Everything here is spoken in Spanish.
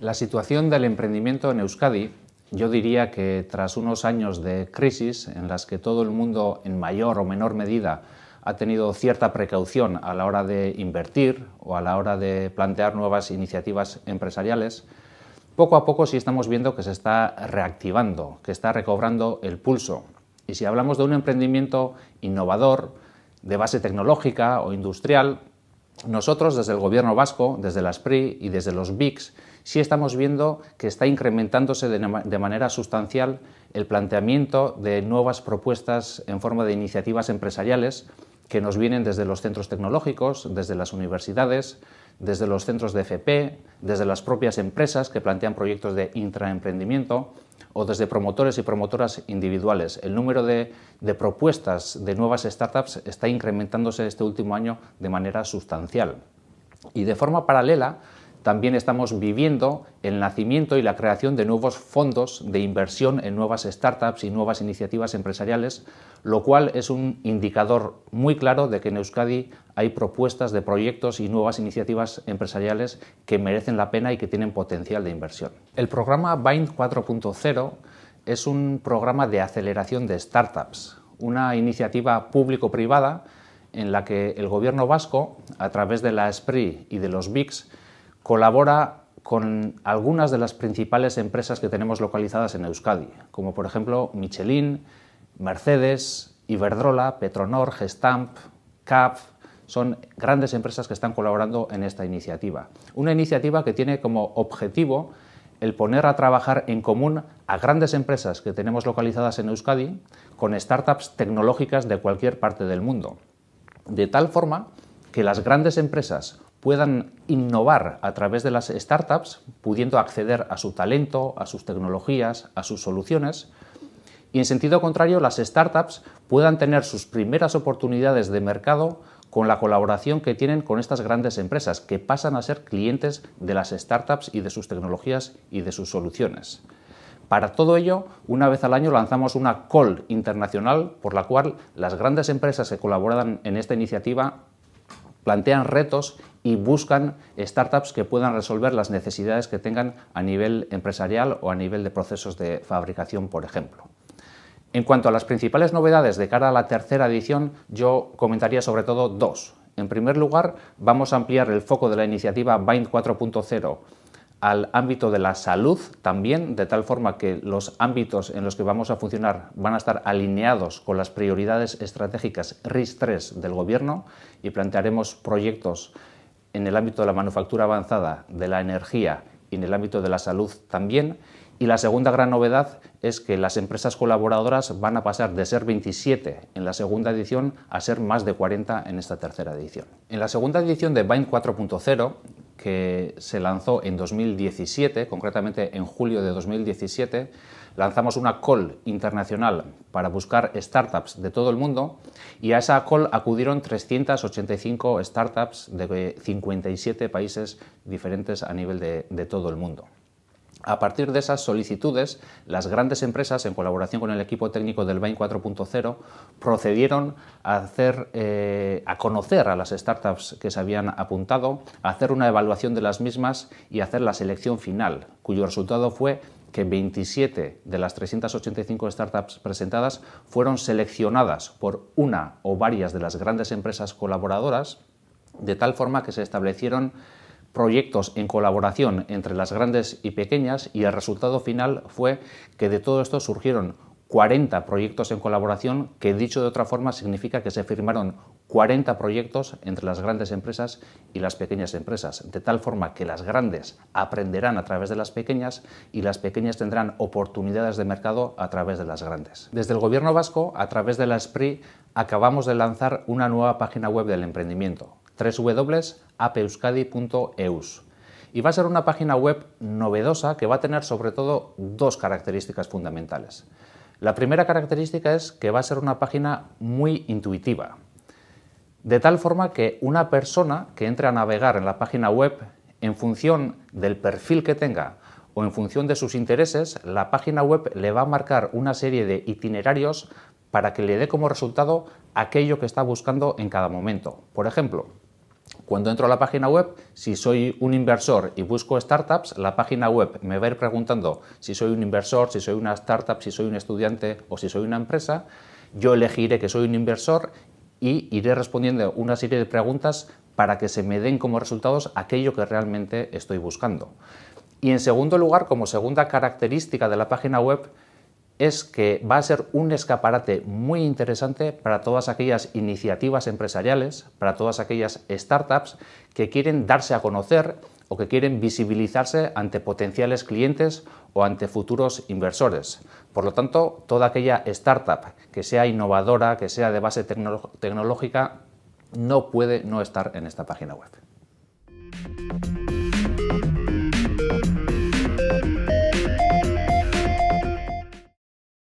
La situación del emprendimiento en Euskadi, yo diría que tras unos años de crisis en las que todo el mundo en mayor o menor medida ha tenido cierta precaución a la hora de invertir o a la hora de plantear nuevas iniciativas empresariales, poco a poco sí estamos viendo que se está reactivando, que está recobrando el pulso. Y si hablamos de un emprendimiento innovador, de base tecnológica o industrial, nosotros desde el Gobierno vasco, desde las PRI y desde los BICs sí estamos viendo que está incrementándose de, manera sustancial el planteamiento de nuevas propuestas en forma de iniciativas empresariales que nos vienen desde los centros tecnológicos, desde las universidades, desde los centros de FP, desde las propias empresas que plantean proyectos de intraemprendimiento o desde promotores y promotoras individuales. El número de, de, propuestas de nuevas startups está incrementándose este último año de manera sustancial. Y de forma paralela, también estamos viviendo el nacimiento y la creación de nuevos fondos de inversión en nuevas startups y nuevas iniciativas empresariales, lo cual es un indicador muy claro de que en Euskadi hay propuestas de proyectos y nuevas iniciativas empresariales que merecen la pena y que tienen potencial de inversión. El programa Bind 4.0 es un programa de aceleración de startups, una iniciativa público-privada en la que el gobierno vasco, a través de la SPRI y de los BICs, colabora con algunas de las principales empresas que tenemos localizadas en Euskadi, como por ejemplo Michelin, Mercedes, Iberdrola, Petronor, Gestamp, CAP, son grandes empresas que están colaborando en esta iniciativa. Una iniciativa que tiene como objetivo el poner a trabajar en común a grandes empresas que tenemos localizadas en Euskadi con startups tecnológicas de cualquier parte del mundo. De tal forma que las grandes empresas puedan innovar a través de las startups, pudiendo acceder a su talento, a sus tecnologías, a sus soluciones, y en sentido contrario las startups puedan tener sus primeras oportunidades de mercado con la colaboración que tienen con estas grandes empresas, que pasan a ser clientes de las startups y de sus tecnologías y de sus soluciones. Para todo ello, una vez al año lanzamos una call internacional por la cual las grandes empresas que colaboran en esta iniciativa plantean retos y buscan startups que puedan resolver las necesidades que tengan a nivel empresarial o a nivel de procesos de fabricación, por ejemplo. En cuanto a las principales novedades de cara a la tercera edición, yo comentaría sobre todo dos. En primer lugar, vamos a ampliar el foco de la iniciativa Bind 4.0 al ámbito de la salud también, de tal forma que los ámbitos en los que vamos a funcionar van a estar alineados con las prioridades estratégicas RIS-3 del Gobierno y plantearemos proyectos en el ámbito de la manufactura avanzada, de la energía y en el ámbito de la salud también. Y la segunda gran novedad es que las empresas colaboradoras van a pasar de ser 27 en la segunda edición a ser más de 40 en esta tercera edición. En la segunda edición de Bind 4.0 que se lanzó en 2017, concretamente en julio de 2017, lanzamos una call internacional para buscar startups de todo el mundo y a esa call acudieron 385 startups de 57 países diferentes a nivel de, todo el mundo. A partir de esas solicitudes, las grandes empresas, en colaboración con el equipo técnico del BAIN 4.0, procedieron a, hacer, eh, a conocer a las startups que se habían apuntado, a hacer una evaluación de las mismas y hacer la selección final, cuyo resultado fue que 27 de las 385 startups presentadas fueron seleccionadas por una o varias de las grandes empresas colaboradoras, de tal forma que se establecieron proyectos en colaboración entre las grandes y pequeñas y el resultado final fue que de todo esto surgieron 40 proyectos en colaboración, que dicho de otra forma significa que se firmaron 40 proyectos entre las grandes empresas y las pequeñas empresas, de tal forma que las grandes aprenderán a través de las pequeñas y las pequeñas tendrán oportunidades de mercado a través de las grandes. Desde el Gobierno vasco, a través de la SPRI, acabamos de lanzar una nueva página web del emprendimiento www.apeuskadi.eus. Y va a ser una página web novedosa que va a tener sobre todo dos características fundamentales. La primera característica es que va a ser una página muy intuitiva, de tal forma que una persona que entre a navegar en la página web, en función del perfil que tenga o en función de sus intereses, la página web le va a marcar una serie de itinerarios para que le dé como resultado aquello que está buscando en cada momento. Por ejemplo, cuando entro a la página web, si soy un inversor y busco startups, la página web me va a ir preguntando si soy un inversor, si soy una startup, si soy un estudiante o si soy una empresa. Yo elegiré que soy un inversor y iré respondiendo una serie de preguntas para que se me den como resultados aquello que realmente estoy buscando. Y en segundo lugar, como segunda característica de la página web, es que va a ser un escaparate muy interesante para todas aquellas iniciativas empresariales, para todas aquellas startups que quieren darse a conocer o que quieren visibilizarse ante potenciales clientes o ante futuros inversores. Por lo tanto, toda aquella startup que sea innovadora, que sea de base tecnológica, no puede no estar en esta página web.